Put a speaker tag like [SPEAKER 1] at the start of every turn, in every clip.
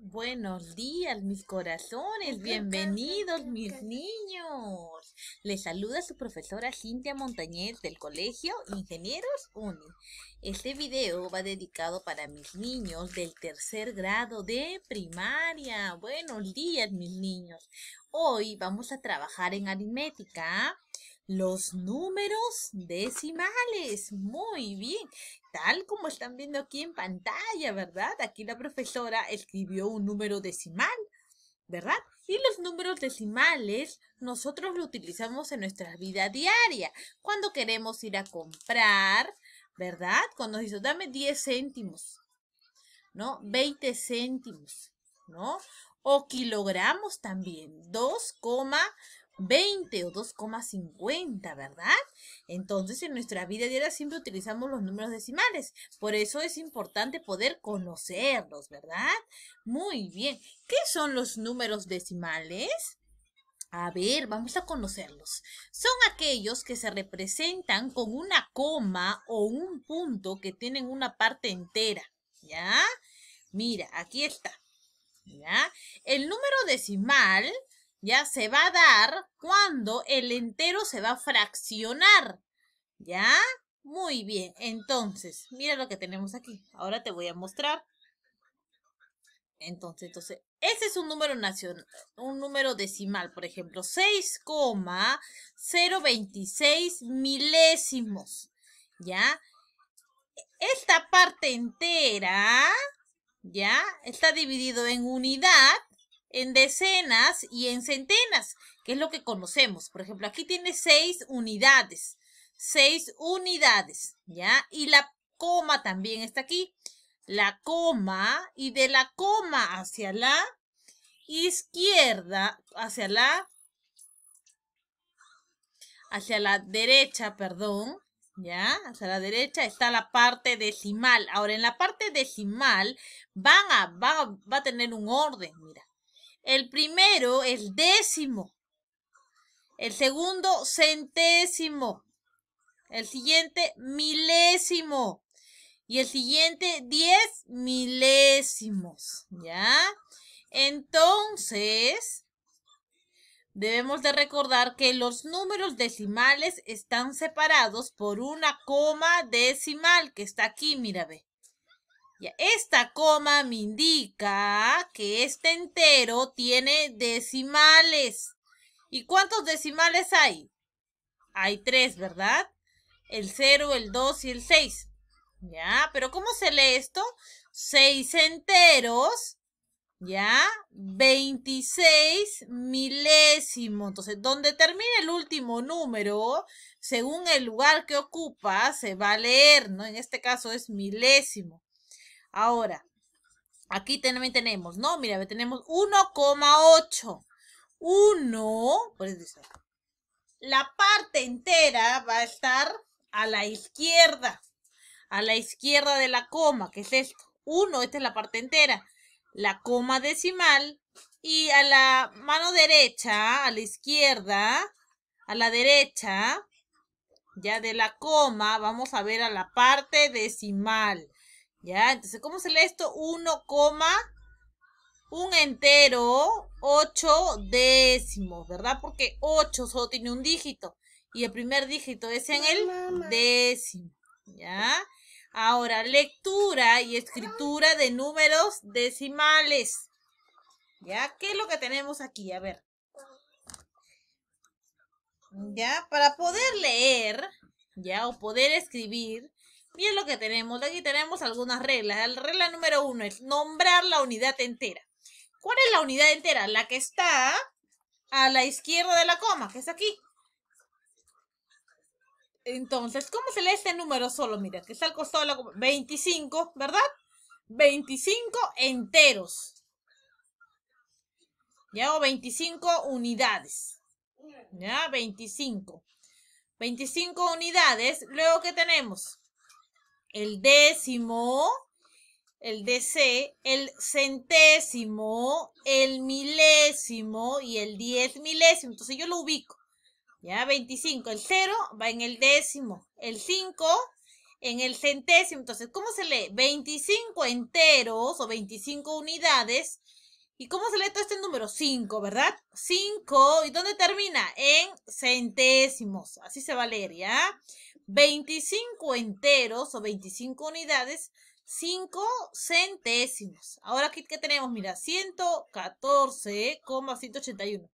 [SPEAKER 1] Buenos días, mis corazones. Bienvenidos, mis niños. Les saluda su profesora Cintia Montañez del Colegio Ingenieros UNI. Este video va dedicado para mis niños del tercer grado de primaria. Buenos días, mis niños. Hoy vamos a trabajar en aritmética los números decimales. Muy bien tal como están viendo aquí en pantalla, ¿verdad? Aquí la profesora escribió un número decimal, ¿verdad? Y los números decimales nosotros lo utilizamos en nuestra vida diaria. Cuando queremos ir a comprar, ¿verdad? Cuando nos dice, dame 10 céntimos, ¿no? 20 céntimos, ¿no? O kilogramos también, 2, 20 o 2,50, ¿verdad? Entonces en nuestra vida diaria siempre utilizamos los números decimales. Por eso es importante poder conocerlos, ¿verdad? Muy bien. ¿Qué son los números decimales? A ver, vamos a conocerlos. Son aquellos que se representan con una coma o un punto que tienen una parte entera, ¿ya? Mira, aquí está. ¿Ya? El número decimal ya se va a dar cuando el entero se va a fraccionar. ¿Ya? Muy bien. Entonces, mira lo que tenemos aquí. Ahora te voy a mostrar. Entonces, entonces, ese es un número nacional, un número decimal, por ejemplo, 6,026 milésimos. ¿Ya? Esta parte entera, ¿ya? Está dividido en unidad en decenas y en centenas, que es lo que conocemos. Por ejemplo, aquí tiene seis unidades, seis unidades, ¿ya? Y la coma también está aquí, la coma, y de la coma hacia la izquierda, hacia la, hacia la derecha, perdón, ¿ya? Hacia la derecha está la parte decimal. Ahora, en la parte decimal van a, va a tener un orden, mira. El primero, el décimo. El segundo, centésimo. El siguiente, milésimo. Y el siguiente, diez milésimos. ¿Ya? Entonces, debemos de recordar que los números decimales están separados por una coma decimal que está aquí, mira, ve. Esta coma me indica que este entero tiene decimales. ¿Y cuántos decimales hay? Hay tres, ¿verdad? El 0, el 2 y el 6. ¿Ya? ¿Pero cómo se lee esto? 6 enteros, ¿ya? 26 milésimos. Entonces, donde termine el último número, según el lugar que ocupa, se va a leer, ¿no? En este caso es milésimo. Ahora, aquí también tenemos, ¿no? Mira, tenemos 1,8. 1, por eso, la parte entera va a estar a la izquierda, a la izquierda de la coma, que es esto. 1, esta es la parte entera. La coma decimal y a la mano derecha, a la izquierda, a la derecha, ya de la coma, vamos a ver a la parte decimal. ¿Ya? Entonces, ¿cómo se lee esto? 1, un entero, 8 décimos, ¿verdad? Porque 8 solo tiene un dígito. Y el primer dígito es en el décimo, ¿ya? Ahora, lectura y escritura de números decimales. ¿Ya? ¿Qué es lo que tenemos aquí? A ver. ¿Ya? Para poder leer, ¿ya? O poder escribir, y lo que tenemos. Aquí tenemos algunas reglas. La regla número uno es nombrar la unidad entera. ¿Cuál es la unidad entera? La que está a la izquierda de la coma, que es aquí. Entonces, ¿cómo se lee este número solo? Mira, que está al costado de la coma. 25, ¿verdad? 25 enteros. Ya, o 25 unidades. Ya, 25. 25 unidades. Luego, ¿qué tenemos? el décimo, el DC, el centésimo, el milésimo y el diez milésimo. Entonces yo lo ubico. Ya, 25. El cero va en el décimo. El 5 en el centésimo. Entonces, ¿cómo se lee? 25 enteros o 25 unidades. ¿Y cómo se lee todo este número? 5, ¿verdad? 5. ¿Y dónde termina? En centésimos. Así se va a leer, ¿ya? 25 enteros o 25 unidades, 5 centésimos. Ahora aquí que tenemos, mira, 114,181.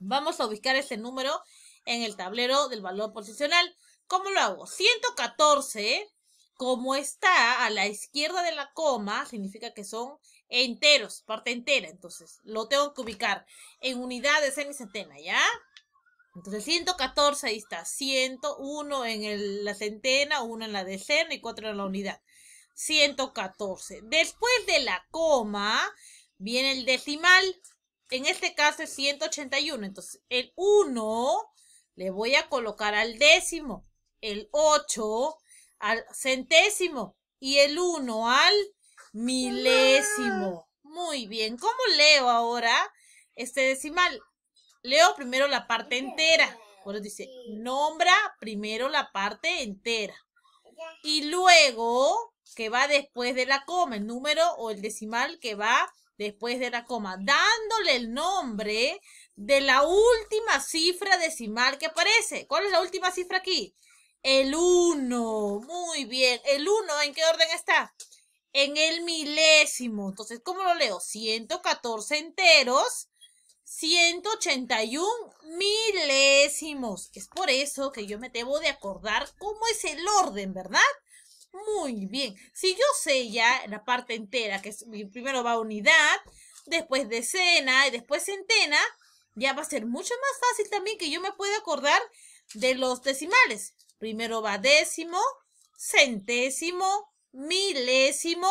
[SPEAKER 1] Vamos a ubicar este número en el tablero del valor posicional. ¿Cómo lo hago? 114, como está a la izquierda de la coma, significa que son enteros, parte entera. Entonces, lo tengo que ubicar en unidades en centena, ¿ya? Entonces 114 ahí está, 101 en la centena, 1 en la decena y 4 en la unidad. 114. Después de la coma viene el decimal, en este caso es 181. Entonces el 1 le voy a colocar al décimo, el 8 al centésimo y el 1 al milésimo. Muy bien, ¿cómo leo ahora este decimal? Leo primero la parte entera. Bueno, dice, nombra primero la parte entera. Y luego, que va después de la coma, el número o el decimal que va después de la coma, dándole el nombre de la última cifra decimal que aparece. ¿Cuál es la última cifra aquí? El 1. Muy bien. ¿El 1 en qué orden está? En el milésimo. Entonces, ¿cómo lo leo? 114 enteros 181 milésimos. Es por eso que yo me debo de acordar cómo es el orden, ¿verdad? Muy bien. Si yo sé ya la parte entera, que es, primero va unidad, después decena y después centena, ya va a ser mucho más fácil también que yo me pueda acordar de los decimales. Primero va décimo, centésimo, milésimo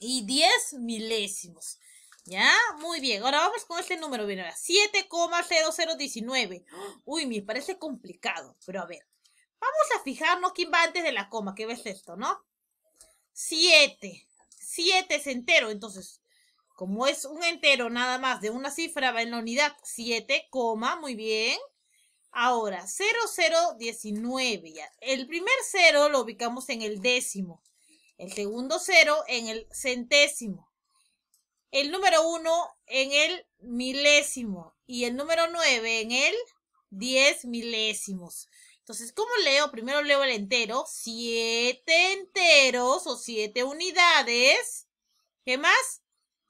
[SPEAKER 1] y diez milésimos. ¿Ya? Muy bien. Ahora vamos con este número. bien ahora. 7,0019. Uy, me parece complicado. Pero a ver. Vamos a fijarnos quién va antes de la coma. ¿Qué ves esto, no? 7. 7 es entero. Entonces, como es un entero nada más de una cifra, va en la unidad 7, Muy bien. Ahora, 0019. El primer cero lo ubicamos en el décimo. El segundo cero en el centésimo el número 1 en el milésimo y el número 9 en el 10 milésimos. Entonces, ¿cómo leo? Primero leo el entero, Siete enteros o siete unidades. ¿Qué más?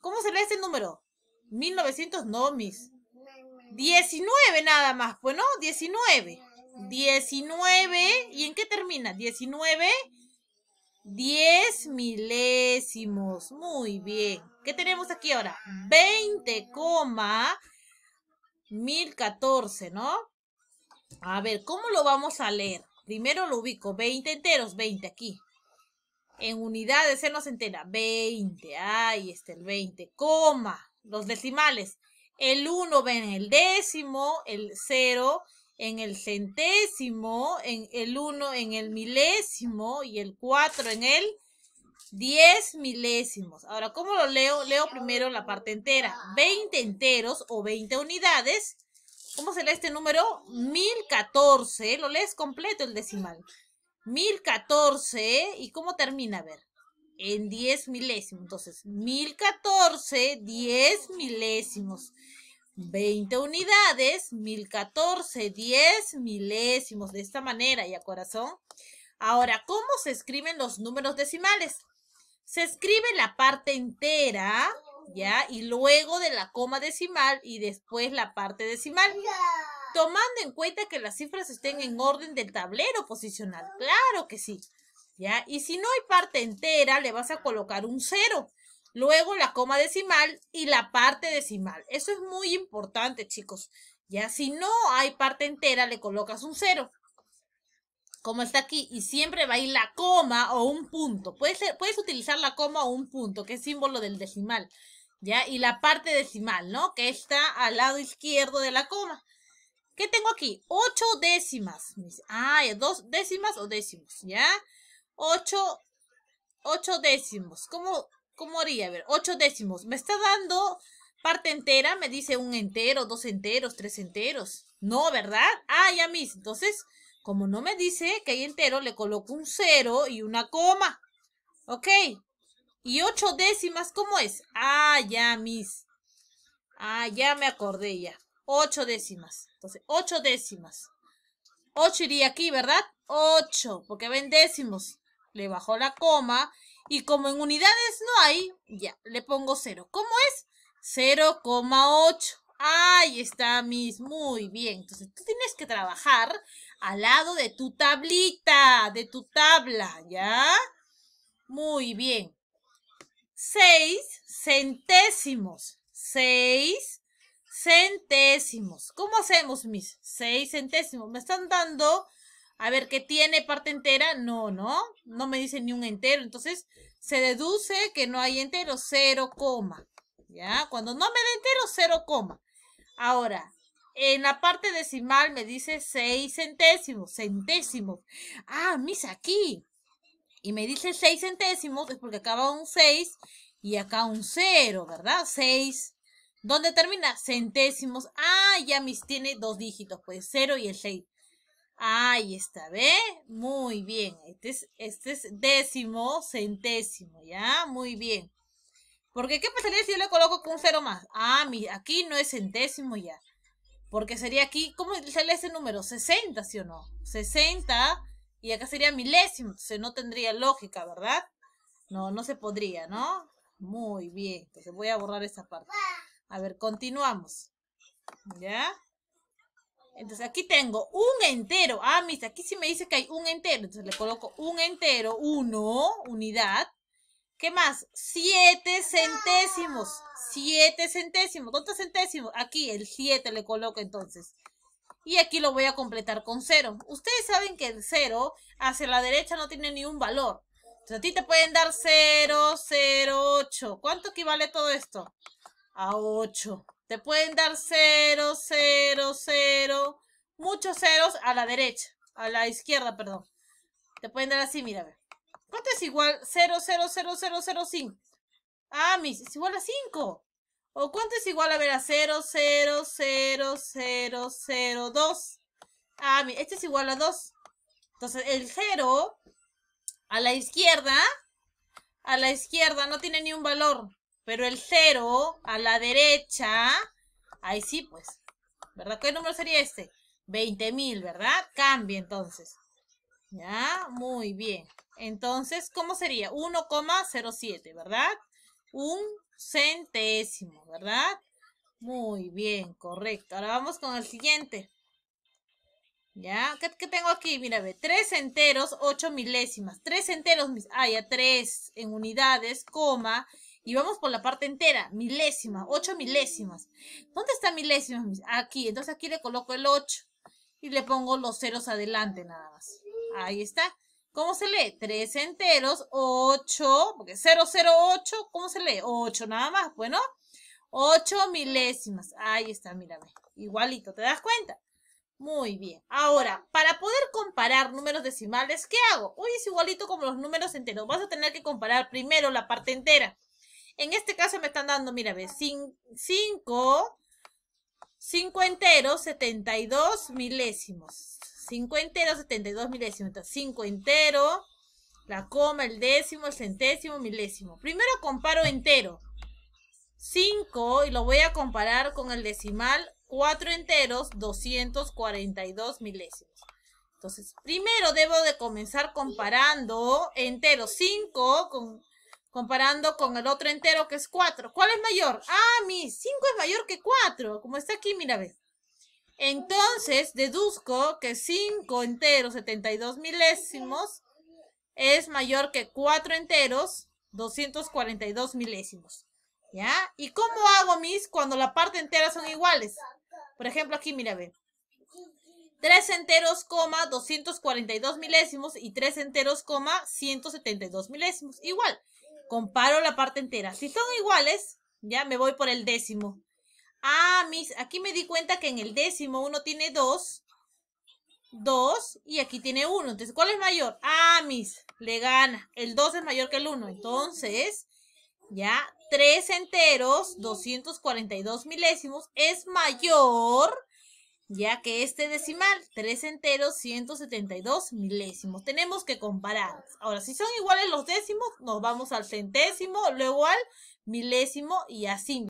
[SPEAKER 1] ¿Cómo se lee este número? 1900 nomis. 19 nada más, bueno, 19. 19 y ¿en qué termina? 19 10 milésimos. Muy bien. ¿Qué tenemos aquí ahora? 20, 1014, ¿no? A ver, ¿cómo lo vamos a leer? Primero lo ubico, 20 enteros, 20 aquí. En unidades, en no centena, 20. Ahí está el 20, coma. Los decimales. El 1 ven el décimo, el 0 en el centésimo, en el uno, en el milésimo y el cuatro en el diez milésimos. Ahora, ¿cómo lo leo? Leo primero la parte entera. Veinte enteros o veinte unidades. ¿Cómo se lee este número? Mil catorce. Lo lees completo el decimal. Mil catorce. ¿Y cómo termina? A ver. En diez milésimos. Entonces, mil catorce, diez milésimos. 20 unidades, 1014, 10 milésimos, de esta manera, ¿ya corazón? Ahora, ¿cómo se escriben los números decimales? Se escribe la parte entera, ¿ya? Y luego de la coma decimal y después la parte decimal. Tomando en cuenta que las cifras estén en orden del tablero posicional. Claro que sí, ¿ya? Y si no hay parte entera, le vas a colocar un cero luego la coma decimal y la parte decimal. Eso es muy importante, chicos. Ya si no hay parte entera, le colocas un cero. Como está aquí, y siempre va a ir la coma o un punto. Puedes, puedes utilizar la coma o un punto, que es símbolo del decimal. ¿Ya? Y la parte decimal, ¿no? Que está al lado izquierdo de la coma. ¿Qué tengo aquí? Ocho décimas. Ah, dos décimas o décimos, ¿ya? Ocho, ocho décimos. ¿Cómo ¿Cómo haría? A ver, ocho décimos. Me está dando parte entera, me dice un entero, dos enteros, tres enteros. No, ¿verdad? Ah, ya mis. Entonces, como no me dice que hay entero, le coloco un cero y una coma. ¿Ok? Y ocho décimas, ¿cómo es? Ah, ya mis. Ah, ya me acordé ya. Ocho décimas. Entonces, ocho décimas. Ocho iría aquí, ¿verdad? Ocho, porque ven décimos. Le bajó la coma y como en unidades no hay, ya, le pongo 0. ¿Cómo es? 0,8. Ahí está, mis. Muy bien. Entonces, tú tienes que trabajar al lado de tu tablita, de tu tabla, ¿ya? Muy bien. 6 centésimos. 6 centésimos. ¿Cómo hacemos, mis? 6 centésimos. Me están dando a ver qué tiene parte entera. No, no, no me dice ni un entero. Entonces se deduce que no hay entero, cero coma. ¿Ya? Cuando no me da entero, cero coma. Ahora, en la parte decimal me dice seis centésimos, centésimos. Ah, mis aquí. Y me dice seis centésimos, es porque acaba un seis y acá un cero, ¿verdad? Seis. ¿Dónde termina? Centésimos. Ah, ya mis tiene dos dígitos, pues cero y el seis. Ahí está, ¿ve? Muy bien. Este es, este es décimo, centésimo, ¿ya? Muy bien. Porque, ¿qué pasaría si yo le coloco con un cero más? Ah, mira, aquí no es centésimo ya. Porque sería aquí, ¿cómo sale ese número? 60, ¿sí o no? 60, y acá sería milésimo. se no tendría lógica, ¿verdad? No, no se podría, ¿no? Muy bien. Entonces pues voy a borrar esa parte. A ver, continuamos. ¿Ya? Entonces aquí tengo un entero. Ah, mis, aquí sí me dice que hay un entero. Entonces le coloco un entero, uno, unidad. ¿Qué más? Siete centésimos. Siete centésimos. ¿Cuántos centésimos? Aquí el siete le coloco entonces. Y aquí lo voy a completar con cero. Ustedes saben que el cero hacia la derecha no tiene ni un valor. Entonces a ti te pueden dar cero, cero, ocho. ¿Cuánto equivale todo esto? A ocho. Te pueden dar 0, 0, 0, muchos ceros a la derecha, a la izquierda, perdón. Te pueden dar así, mira, ¿Cuánto es igual 0, 0, 0, 0, 0, 5? Ah, mis, es igual a 5. ¿O cuánto es igual a ver a 0, 0, 0, 0, 0, 2? Ah, mi, este es igual a 2. Entonces, el 0 a la izquierda, a la izquierda no tiene ni un valor. Pero el 0 a la derecha, ahí sí, pues. ¿Verdad? ¿Qué número sería este? 20.000, ¿verdad? Cambia entonces. ¿Ya? Muy bien. Entonces, ¿cómo sería? 1,07, ¿verdad? Un centésimo, ¿verdad? Muy bien, correcto. Ahora vamos con el siguiente. ¿Ya? ¿Qué, tengo aquí? Mira, ve. Tres enteros, ocho milésimas. Tres enteros, mis... Ah, ya, tres en unidades, coma. Y vamos por la parte entera, milésima, ocho milésimas. ¿Dónde está milésimas? Aquí, entonces aquí le coloco el 8 y le pongo los ceros adelante nada más. Ahí está. ¿Cómo se lee? Tres enteros, ocho, porque 008, ¿cómo se lee? Ocho nada más, bueno, ocho milésimas. Ahí está, mírame, igualito, ¿te das cuenta? Muy bien. Ahora, para poder comparar números decimales, ¿qué hago? Hoy es igualito como los números enteros. Vas a tener que comparar primero la parte entera. En este caso me están dando, ve 5, 5 enteros, 72 milésimos. 5 enteros, 72 milésimos. Entonces, 5 entero, la coma, el décimo, el centésimo, milésimo. Primero comparo entero. 5 y lo voy a comparar con el decimal 4 enteros, 242 milésimos. Entonces, primero debo de comenzar comparando entero 5 con comparando con el otro entero que es 4. ¿Cuál es mayor? Ah, mi 5 es mayor que 4, como está aquí, mira, ve. Entonces, deduzco que 5 enteros, 72 milésimos, es mayor que 4 enteros, 242 milésimos. ¿Ya? ¿Y cómo hago mis cuando la parte entera son iguales? Por ejemplo, aquí, mira, ve. 3 enteros, 242 milésimos y 3 enteros, 172 milésimos. Igual comparo la parte entera. Si son iguales, ya me voy por el décimo. Ah, mis, aquí me di cuenta que en el décimo uno tiene dos, dos, y aquí tiene uno. Entonces, ¿cuál es mayor? Ah, mis, le gana. El dos es mayor que el uno. Entonces, ya tres enteros, 242 milésimos, es mayor ya que este decimal, 3 enteros, 172 milésimos. Tenemos que comparar. Ahora, si son iguales los décimos, nos vamos al centésimo, luego al milésimo y así.